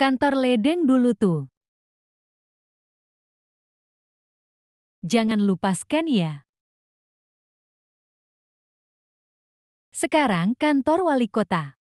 Kantor ledeng dulu tuh. Jangan lupa scan ya. Sekarang kantor wali kota.